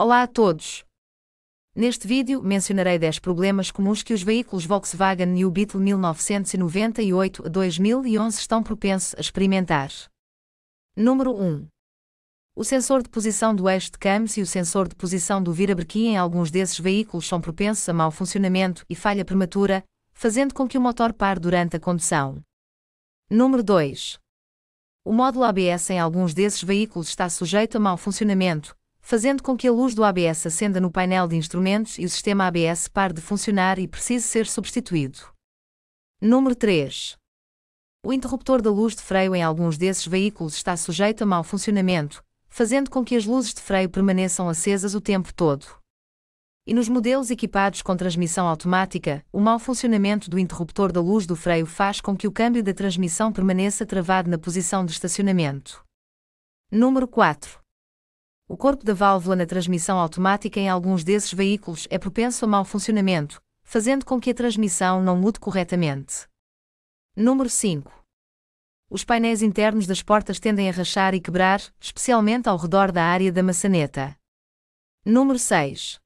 Olá a todos! Neste vídeo mencionarei 10 problemas comuns que os veículos Volkswagen New Beetle 1998 a 2011 estão propensos a experimentar. Número 1. O sensor de posição do eixo de câmbio e o sensor de posição do virabrequim em alguns desses veículos são propensos a mau funcionamento e falha prematura, fazendo com que o motor pare durante a condução. Número 2. O módulo ABS em alguns desses veículos está sujeito a mau funcionamento, fazendo com que a luz do ABS acenda no painel de instrumentos e o sistema ABS pare de funcionar e precise ser substituído. Número 3. O interruptor da luz de freio em alguns desses veículos está sujeito a mau funcionamento, fazendo com que as luzes de freio permaneçam acesas o tempo todo. E nos modelos equipados com transmissão automática, o mau funcionamento do interruptor da luz do freio faz com que o câmbio da transmissão permaneça travado na posição de estacionamento. Número 4. O corpo da válvula na transmissão automática em alguns desses veículos é propenso a mau funcionamento, fazendo com que a transmissão não mude corretamente. Número 5. Os painéis internos das portas tendem a rachar e quebrar, especialmente ao redor da área da maçaneta. Número 6.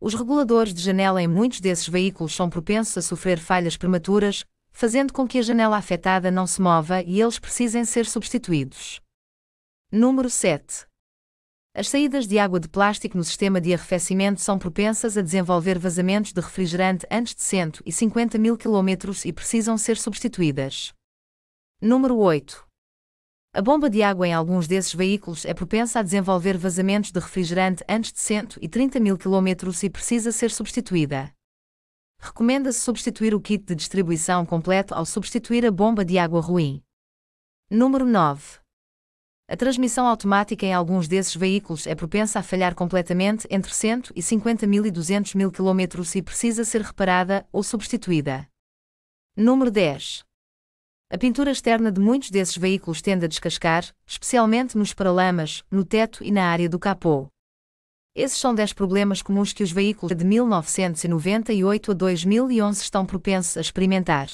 Os reguladores de janela em muitos desses veículos são propensos a sofrer falhas prematuras, fazendo com que a janela afetada não se mova e eles precisem ser substituídos. Número 7. As saídas de água de plástico no sistema de arrefecimento são propensas a desenvolver vazamentos de refrigerante antes de 150 mil km e precisam ser substituídas. Número 8. A bomba de água em alguns desses veículos é propensa a desenvolver vazamentos de refrigerante antes de 130 mil km e precisa ser substituída. Recomenda-se substituir o kit de distribuição completo ao substituir a bomba de água ruim. Número 9. A transmissão automática em alguns desses veículos é propensa a falhar completamente entre 150 mil e 200 mil km e precisa ser reparada ou substituída. Número 10. A pintura externa de muitos desses veículos tende a descascar, especialmente nos paralamas, no teto e na área do capô. Esses são 10 problemas comuns que os veículos de 1998 a 2011 estão propensos a experimentar.